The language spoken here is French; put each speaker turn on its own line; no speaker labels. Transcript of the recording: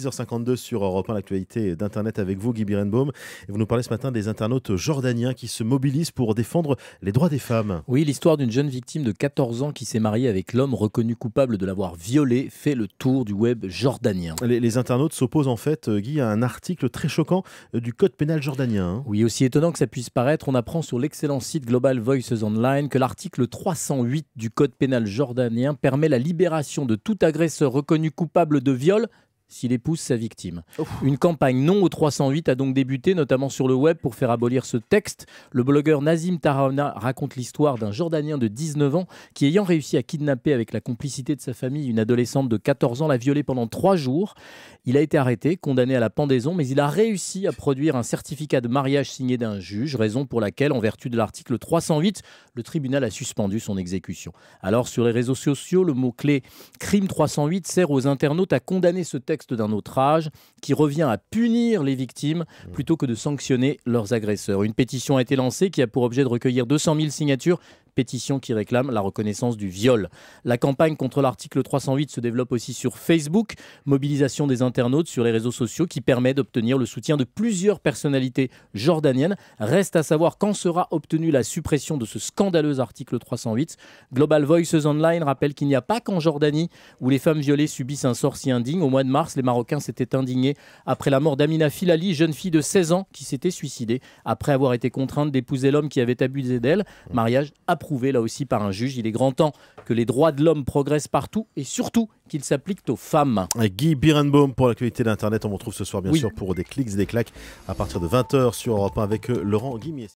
6h52 sur Europe 1, l'actualité d'Internet avec vous, Guy Birenbaum. Et vous nous parlez ce matin des internautes jordaniens qui se mobilisent pour défendre les droits des femmes. Oui, l'histoire d'une jeune victime de 14 ans qui s'est mariée avec l'homme reconnu coupable de l'avoir violée fait le tour du web jordanien. Les, les internautes s'opposent en fait, euh, Guy, à un article très choquant euh, du code pénal jordanien. Hein. Oui, aussi étonnant que
ça puisse paraître, on apprend sur l'excellent site Global Voices Online que l'article 308 du code pénal jordanien permet la libération de tout agresseur reconnu coupable de viol s'il épouse sa victime. Une campagne non au 308 a donc débuté, notamment sur le web, pour faire abolir ce texte. Le blogueur Nazim Tarana raconte l'histoire d'un Jordanien de 19 ans qui, ayant réussi à kidnapper avec la complicité de sa famille une adolescente de 14 ans, l'a violée pendant trois jours. Il a été arrêté, condamné à la pendaison, mais il a réussi à produire un certificat de mariage signé d'un juge, raison pour laquelle, en vertu de l'article 308, le tribunal a suspendu son exécution. Alors, sur les réseaux sociaux, le mot-clé crime 308 sert aux internautes à condamner ce texte d'un d'un âge, qui revient à punir les victimes mm. plutôt que de sanctionner leurs agresseurs. Une pétition a été lancée qui a pour objet de recueillir 200 000 signatures pétition qui réclame la reconnaissance du viol. La campagne contre l'article 308 se développe aussi sur Facebook, mobilisation des internautes sur les réseaux sociaux qui permet d'obtenir le soutien de plusieurs personnalités jordaniennes. Reste à savoir quand sera obtenue la suppression de ce scandaleux article 308. Global Voices Online rappelle qu'il n'y a pas qu'en Jordanie où les femmes violées subissent un sort si indigne. Au mois de mars, les Marocains s'étaient indignés après la mort d'Amina Filali, jeune fille de 16 ans qui s'était suicidée après avoir été contrainte d'épouser l'homme qui avait abusé d'elle. Mariage après Prouvé là aussi par un juge. Il est grand temps que les droits de l'homme progressent partout et surtout qu'ils s'appliquent aux femmes. Guy Birenbaum pour
l'actualité d'Internet. On vous retrouve ce soir bien sûr pour des clics et des claques à partir de 20h sur Europe 1 avec euh, Laurent Guimier.